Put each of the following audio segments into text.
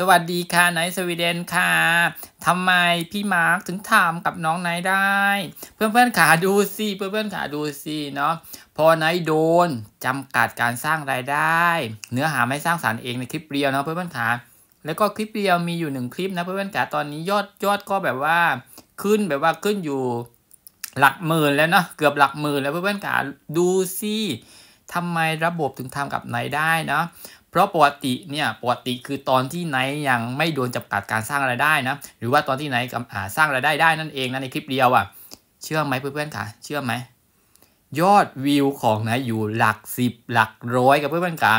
สวัสดีค่ะไนท์สวีเดนค่ะทำไมพี่มาร์คถึงทำกับน้องไนท์ได้ เพื่อนๆขาดูสิเพื่อนๆขาดูสิเนาะพอไนท์โดนจำกัดการสร้างรายได้ เนื้อหาไม่สร้างสารรค์เองในคลิปเรียวเนาะเพื่อนๆขาแล้วก็คลิปเรียวมีอยู่หนึ่งคลิปนะเพื่อนๆขาตอนนี้ยอดยอดก็แบบว่าขึ้นแบบว่าขึ้นอยู่หลักหมื่นแล้วเนาะเกือบหลักหมื่นแล้วเพื่อนๆขาดูสิทำไมระบบถึงทำกับไนได้เนาะพราะปกติเนี่ยปกติคือตอนที่ไนยังไม่โดนจำกัดการสร้างรายได้นะหรือว่าตอนที่ไนทสร้างรายได้ได้นั่นเองนะในคลิปเดียวอะ่ะเชื่อไหมเพื่อนๆค่ะเชื่อไหมยอดวิวของไนอยู่หลักสิบหลักร้อยกับเพื่อนๆค่ะ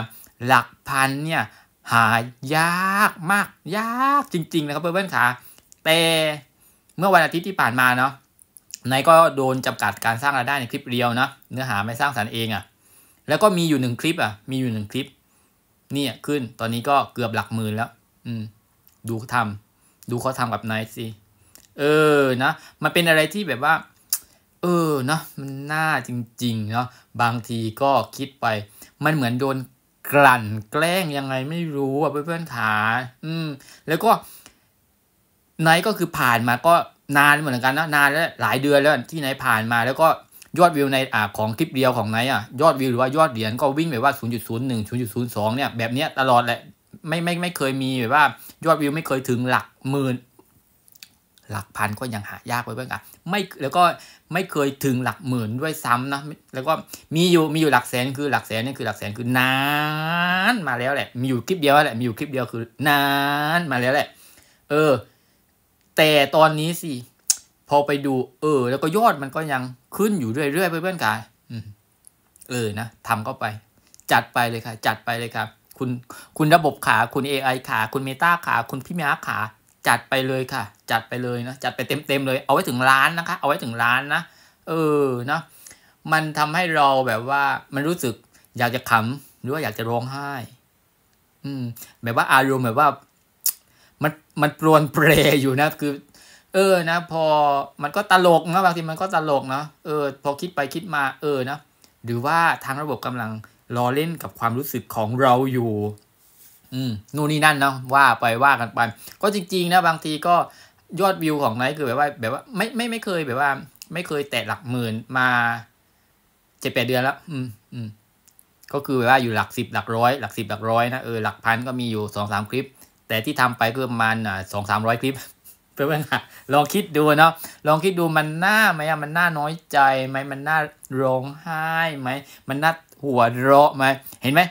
หลักพันเนี่ยหายากมากยากจริงๆนะครับเพื่อนๆค่ะแต่เมื่อวันอาทิตย์ที่ผ่านมาเนาะนายก็โดนจำกัดการสร้างรายได้ในคลิปเดียวนะเนื้อหาไม่สร้างสรรค์เองอะ่ะแล้วก็มีอยู่หนึ่งคลิปอะ่ะมีอยู่หนึ่งคลิปเนี่ยขึ้นตอนนี้ก็เกือบหลักหมื่นแล้ว อืมดูเขาทำดูเขาทำกับไนท์สิ เออนะมันเป็นอะไรที่แบบว่า เออเนาะมันน่าจริงๆเนาะบางทีก็คิดไป มันเหมือนโดนกลั่นแกล้งยังไงไม่รู้อ่ะเพื่อนๆขาอืมแล้วก็ไนท์ก็คือผ่านมาก็นานเหมือนกันนะนานแล้ว หลายเดือนแล้วที่ไนท์ผ่านมาแล้วก็ยอดวิวในอ่าของคลิปเดียวของไนอ่ะยอดวิวหรือว่ายอดเหรียญก็วิ่งไปว่า 0.01 0.02 เนี่ยแบบเนี้ยตลอดแหละไม่ไม่ไม่เคยมีแบบว่ายอดวิวไม่เคยถึงหลักหมื่นหลักพันก็ยังหายากไปเ้างอนกไม่แล้วก็ไม่เคยถึงหลักหมื่นด้วยซ้ำนะแล้วก็มีอยู่มีอยู่หลักแสนคือหลักแสนนี่คือหลักแสนคือนาน มาแล้วแหละมีอยู่คลิปเดียวแหละมีอยู่คลิปเดียวคือนาน มาแล้วแหละเออแต่ตอนนี้สิพอไปดูเออ แล้วก็ยอดมันก็ยังขึ้นอยู่เรื่อยๆเพื่อนๆค่ยเออ นะทำเข้าไป จัดไปเลยค่ะ จัดไปเลยครับคุณคุณระบบขา คุณ AI ขาคุณเมตาขาคุณพี่มาขาจัดไปเลยค่ะ จัดไปเลยนะจัดไปเต็มๆเลย เอาไว้ถึงร้านนะคะเอาไว้ถึงร้านนะเออนะมันทำให้เราแบบว่า มันรู้สึก อยากจะขำหรือว่าอยากจะร้องไห้ อืมแบบว่าอารมณ์แบบว่า มันมันปรวนเปรยอยู่นะ คือเออ นะ พอ มันก็ตลกนะ บางทีมันก็ตลกเนาะ เออ พอคิดไปคิดมา เออ นะ หรือว่าทางระบบกำลังรอเล่นกับความรู้สึกของเราอยู่ อืมนู่นนี่นั่นเนาะ ว่าไปว่ากันไป ก็จริงๆนะ บางทีก็ยอดวิวของไลฟ์คือแบบว่า แบบว่า ไม่ไม่ไม่เคยแบบว่า ไม่เคยแตะหลักหมื่นมาเจ็ดแปดเดือนแล้ว อืมอืมก็คือแบบว่าอยู่หลักสิบหลักร้อย หลักสิบหลักร้อยนะ เออ หลักพันก็มีอยู่สองสามคลิป แต่ที่ทำไปก็ประมาณอ่าสองสามร้อยคลิปเพื่อนๆลองคิดดูเนาะลองคิดดูมันน่าไหมอะมันน่าน้อยใจไหมมันน่าร้องไห้ไหมมันน่าหัวเราะไหมเห็นไหม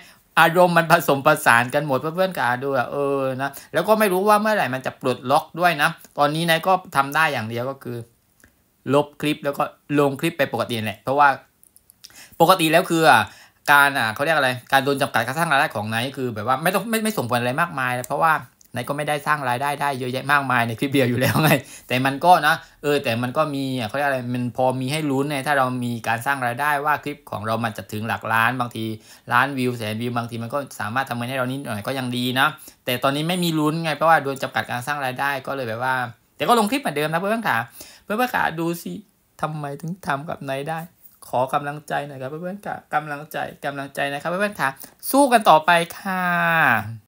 อารมณ์มันผสมผสานกันหมดเพื่อนๆกันดูอะเออนะแล้วก็ไม่รู้ว่าเมื่อไหร่มันจะปลดล็อกด้วยนะ ตอนนี้นายก็ทำได้อย่างเดียวก็คือ ลบคลิปแล้วก็ลงคลิปไปปกติแหละเพราะว่าปกติแล้วคืออ่ะการอ่ะเขาเรียกอะไร การโดนจำกัดกระทั่งรายได้ของนายคือแบบว่าไม่ต้องไม่ไม่ส่งผลอะไรมากมายเพราะว่านายก็ไม่ได้สร้างรายได้ได้เยอะแยะมากมายในคลิปเดียวอยู่แล้วไง แต่มันก็นะ เออแต่มันก็มีเขาเรียกอะไรมันพอมีให้ลุ้นไงถ้าเรามีการสร้างรายได้ว่าคลิปของเรามันจะถึงหลักล้านบางทีล้านวิวแสนวิวบางทีมันก็สามารถทำเงินให้เรานิดหน่อยก็ยังดีนะแต่ตอนนี้ไม่มีลุ้นไงเพราะว่าโดนจำกัดการสร้างรายได้ก็เลยแบบว่า แต่ก็ลงคลิปเหมือนเดิมนะเพื่อนๆค่ะเพื่อนๆค่ะดูสิทำไมถึงทำกับนายได้ ขอกำลังใจหน่อยครับเพื่อนๆค่ะกำลังใจกำลังใจนะครับเพื่อนๆค่ะสู้กันต่อไปค่ะ